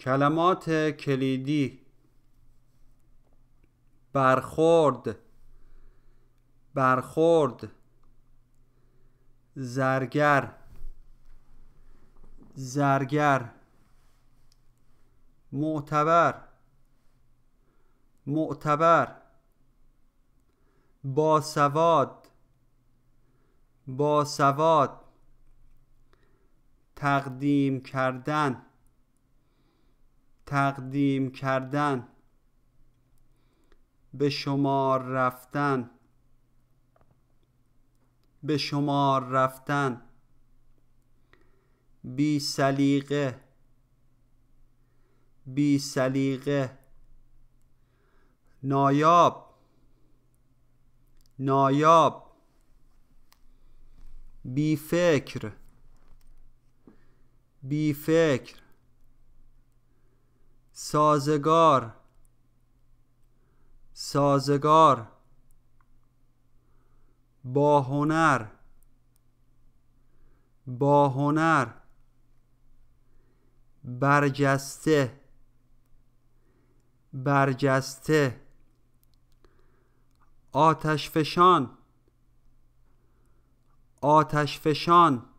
کلمات کلیدی برخورد برخورد زرگر زرگر معتبر معتبر باسواد باسواد تقدیم کردن تقدیم کردن به شمار رفتن به شمار رفتن بی سلیقه بی سلیقه نایاب نایاب بی فکر بی فکر سازگار سازگار باهنر، باهنر، با هنر برجسته برجسته آتشفشان آتشفشان